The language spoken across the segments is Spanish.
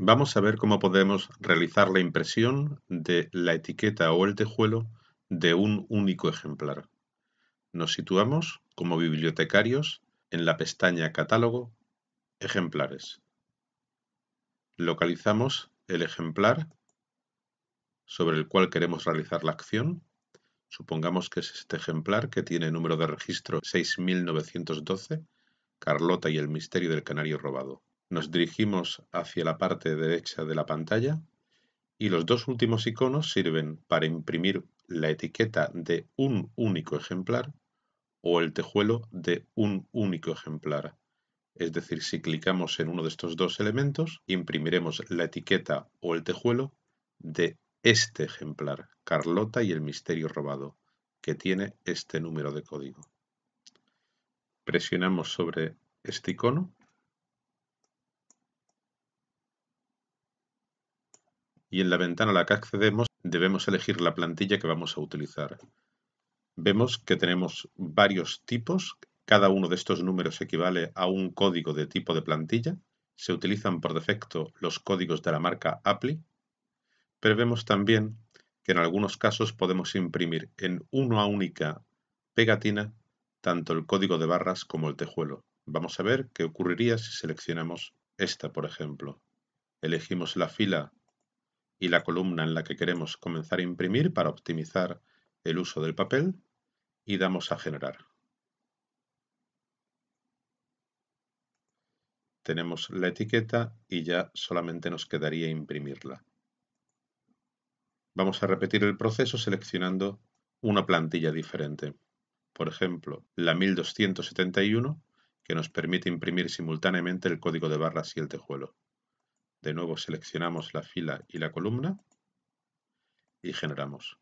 Vamos a ver cómo podemos realizar la impresión de la etiqueta o el tejuelo de un único ejemplar. Nos situamos, como bibliotecarios, en la pestaña Catálogo, Ejemplares. Localizamos el ejemplar sobre el cual queremos realizar la acción. Supongamos que es este ejemplar que tiene número de registro 6912, Carlota y el misterio del canario robado nos dirigimos hacia la parte derecha de la pantalla y los dos últimos iconos sirven para imprimir la etiqueta de un único ejemplar o el tejuelo de un único ejemplar. Es decir, si clicamos en uno de estos dos elementos, imprimiremos la etiqueta o el tejuelo de este ejemplar, Carlota y el misterio robado, que tiene este número de código. Presionamos sobre este icono y en la ventana a la que accedemos debemos elegir la plantilla que vamos a utilizar. Vemos que tenemos varios tipos, cada uno de estos números equivale a un código de tipo de plantilla, se utilizan por defecto los códigos de la marca Apli, pero vemos también que en algunos casos podemos imprimir en una única pegatina tanto el código de barras como el tejuelo. Vamos a ver qué ocurriría si seleccionamos esta, por ejemplo. Elegimos la fila y la columna en la que queremos comenzar a imprimir para optimizar el uso del papel y damos a generar. Tenemos la etiqueta y ya solamente nos quedaría imprimirla. Vamos a repetir el proceso seleccionando una plantilla diferente. Por ejemplo, la 1271, que nos permite imprimir simultáneamente el código de barras y el tejuelo. De nuevo seleccionamos la fila y la columna y generamos.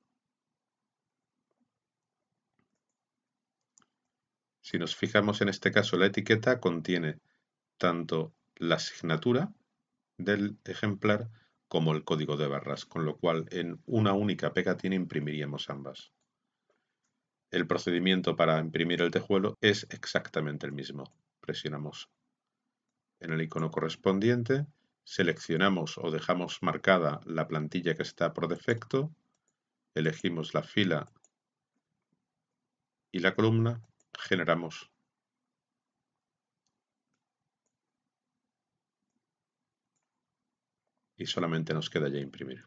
Si nos fijamos en este caso, la etiqueta contiene tanto la asignatura del ejemplar como el código de barras, con lo cual en una única pegatina imprimiríamos ambas. El procedimiento para imprimir el tejuelo es exactamente el mismo. Presionamos en el icono correspondiente seleccionamos o dejamos marcada la plantilla que está por defecto, elegimos la fila y la columna, generamos y solamente nos queda ya imprimir.